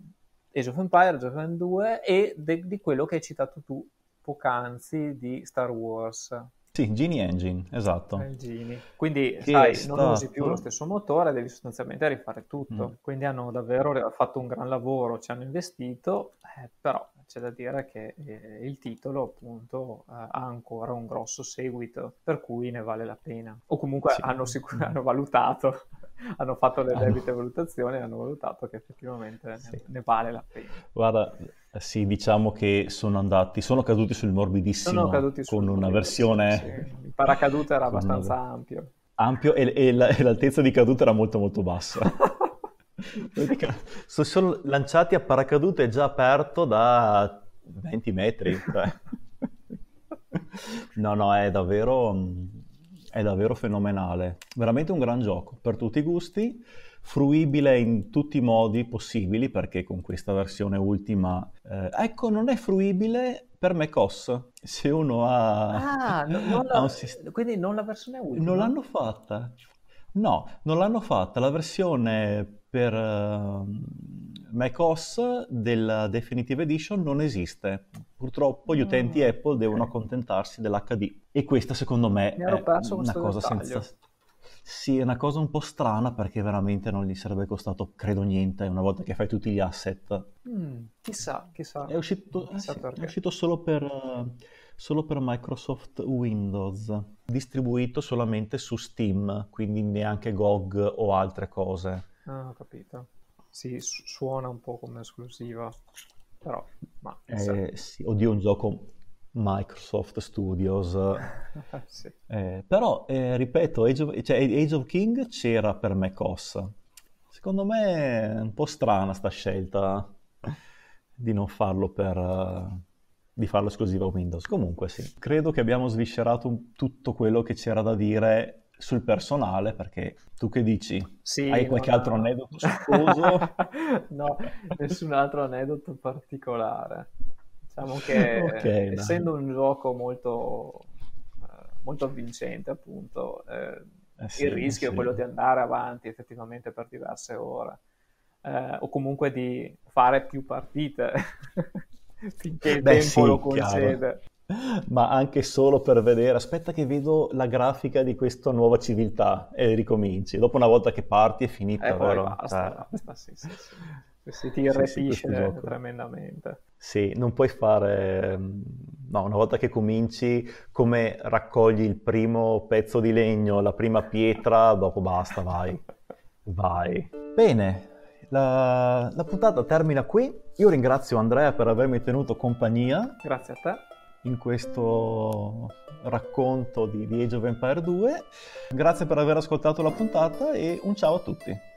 Age of Empire, Age of Empires 2 e de- di quello che hai citato tu poc'anzi di Star Wars. Sì, Gini Engine, esatto. Eh, Gini. Quindi sai, stato... non usi più lo stesso motore, devi sostanzialmente rifare tutto. Mm. Quindi hanno davvero fatto un gran lavoro, ci hanno investito, eh, però c'è da dire che eh, il titolo appunto eh, ha ancora un grosso seguito, per cui ne vale la pena. O comunque sì. hanno, sicur- hanno valutato, hanno fatto le ah, debite valutazioni e hanno valutato che effettivamente sì. ne, ne, vale la pena. Guarda, eh, sì, diciamo che sono andati, sono caduti sul morbidissimo sono caduti sul con una versione... Sì. Il paracadute era abbastanza una... ampio. Ampio e, e, e l'altezza di caduta era molto molto bassa. sono solo lanciati a paracadute già aperto da 20 metri. Cioè. No, no, è davvero, è davvero fenomenale. Veramente un gran gioco per tutti i gusti fruibile in tutti i modi possibili perché con questa versione ultima eh, ecco non è fruibile per macOS se uno ha, ah, no, non la, un sist- quindi non la versione ultima non l'hanno fatta no non l'hanno fatta la versione per uh, eh, macOS della Definitive Edition non esiste purtroppo gli ah, utenti mm. Apple devono accontentarsi dell'HD e questa secondo me Mi è una cosa dettaglio. senza sì, è una cosa un po' strana perché veramente non gli sarebbe costato, credo, niente una volta che fai tutti gli asset. Mm, chissà, chissà. È uscito, chissà eh, sì, è uscito solo, per, eh, solo per Microsoft Windows, distribuito solamente su Steam, quindi neanche GOG o altre cose. Ah, ho capito. Sì, su- suona un po' come esclusiva, però... Ma, eh, sì, odio un gioco Microsoft Studios. sì. eh, però, eh, ripeto, Age of, cioè, Age of, King c'era per me Cossa. Secondo me è un po' strana sta scelta di non farlo per... Uh, di farlo esclusiva Windows. Comunque sì, credo che abbiamo sviscerato tutto quello che c'era da dire sul personale, perché tu che dici? Sì, Hai qualche no, altro aneddoto no, nessun altro aneddoto particolare. Diciamo che okay, essendo un gioco molto, eh, molto avvincente, appunto, eh, eh sì, il rischio sì. è quello di andare avanti effettivamente per diverse ore. Eh, o comunque di fare più partite finché il Beh, tempo sì, lo concede. Chiaro ma anche solo per vedere, aspetta che vedo la grafica di questa nuova civiltà e ricominci. Dopo una volta che parti è finita, eh, vero? Basta, eh. basta, sì, sì, sì. si ti irretisce sì, sì, tremendamente. Sì, non puoi fare... Mm, no, una volta che cominci, come raccogli il primo pezzo di legno, la prima pietra, dopo basta, vai. vai. Bene, la, la puntata termina qui. Io ringrazio Andrea per avermi tenuto compagnia. Grazie a te. In questo racconto di, di Age of Empire 2. Grazie per aver ascoltato la puntata e un ciao a tutti.